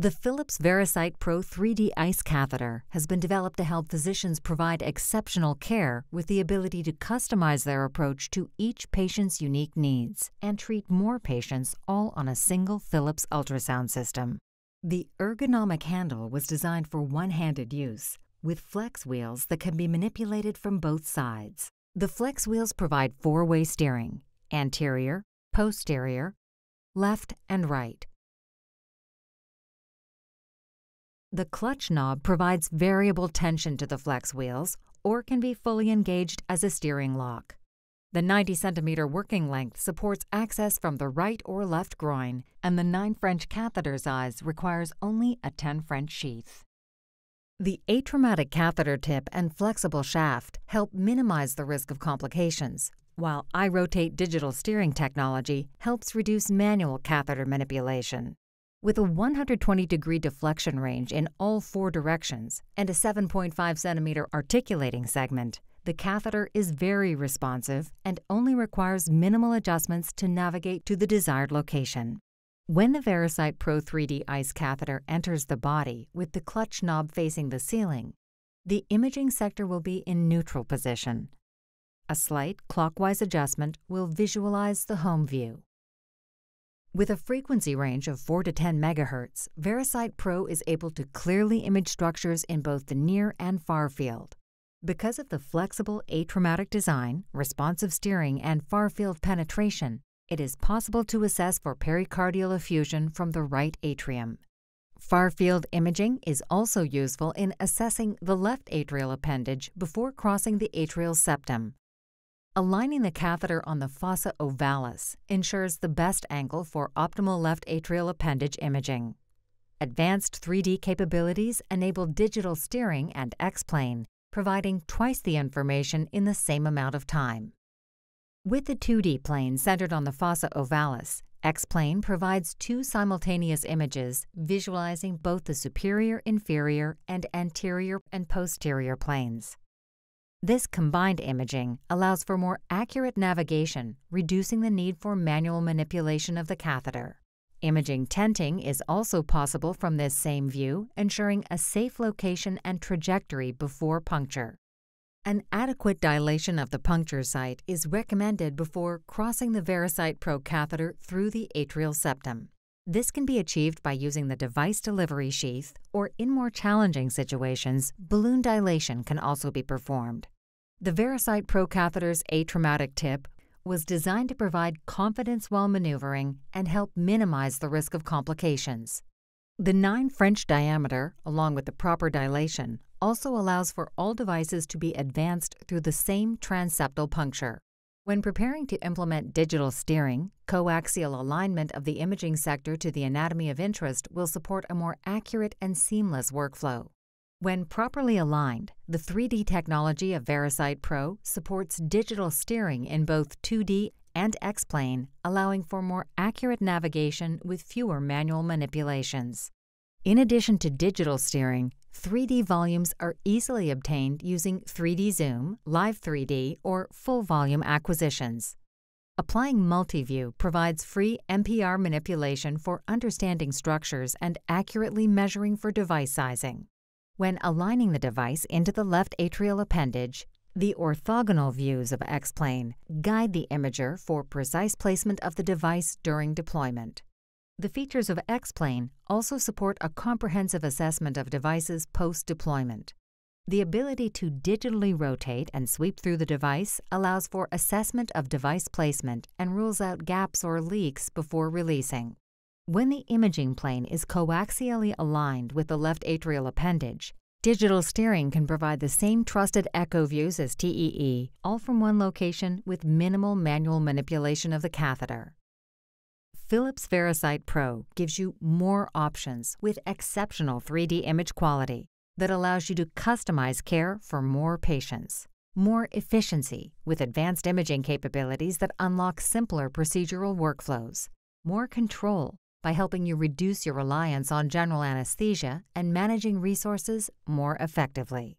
The Philips Verisite Pro 3D ICE catheter has been developed to help physicians provide exceptional care with the ability to customize their approach to each patient's unique needs and treat more patients all on a single Philips ultrasound system. The ergonomic handle was designed for one-handed use with flex wheels that can be manipulated from both sides. The flex wheels provide four-way steering, anterior, posterior, left and right, The clutch knob provides variable tension to the flex wheels or can be fully engaged as a steering lock. The 90 centimeter working length supports access from the right or left groin, and the 9 French catheter size requires only a 10 French sheath. The atraumatic catheter tip and flexible shaft help minimize the risk of complications, while iRotate digital steering technology helps reduce manual catheter manipulation. With a 120 degree deflection range in all four directions and a 7.5 centimeter articulating segment, the catheter is very responsive and only requires minimal adjustments to navigate to the desired location. When the Verisight Pro 3D ICE catheter enters the body with the clutch knob facing the ceiling, the imaging sector will be in neutral position. A slight clockwise adjustment will visualize the home view. With a frequency range of 4 to 10 MHz, Verisight Pro is able to clearly image structures in both the near and far field. Because of the flexible achromatic design, responsive steering, and far field penetration, it is possible to assess for pericardial effusion from the right atrium. Far field imaging is also useful in assessing the left atrial appendage before crossing the atrial septum, Aligning the catheter on the fossa ovalis ensures the best angle for optimal left atrial appendage imaging. Advanced 3D capabilities enable digital steering and X-plane, providing twice the information in the same amount of time. With the 2D plane centered on the fossa ovalis, X-plane provides two simultaneous images visualizing both the superior, inferior, and anterior and posterior planes. This combined imaging allows for more accurate navigation, reducing the need for manual manipulation of the catheter. Imaging tenting is also possible from this same view, ensuring a safe location and trajectory before puncture. An adequate dilation of the puncture site is recommended before crossing the Verisite catheter through the atrial septum. This can be achieved by using the device delivery sheath, or in more challenging situations, balloon dilation can also be performed. The Verisite Pro catheter's atraumatic tip was designed to provide confidence while maneuvering and help minimize the risk of complications. The 9 French diameter, along with the proper dilation, also allows for all devices to be advanced through the same transeptal puncture. When preparing to implement digital steering, coaxial alignment of the imaging sector to the anatomy of interest will support a more accurate and seamless workflow. When properly aligned, the 3D technology of Verisite Pro supports digital steering in both 2D and X-plane, allowing for more accurate navigation with fewer manual manipulations. In addition to digital steering, 3D volumes are easily obtained using 3D zoom, live 3D, or full volume acquisitions. Applying Multiview provides free MPR manipulation for understanding structures and accurately measuring for device sizing. When aligning the device into the left atrial appendage, the orthogonal views of X-plane guide the imager for precise placement of the device during deployment. The features of X-plane also support a comprehensive assessment of devices post-deployment. The ability to digitally rotate and sweep through the device allows for assessment of device placement and rules out gaps or leaks before releasing. When the imaging plane is coaxially aligned with the left atrial appendage, digital steering can provide the same trusted echo views as TEE, all from one location with minimal manual manipulation of the catheter. Philips Verisight Pro gives you more options with exceptional 3D image quality that allows you to customize care for more patients, more efficiency with advanced imaging capabilities that unlock simpler procedural workflows, more control by helping you reduce your reliance on general anesthesia and managing resources more effectively.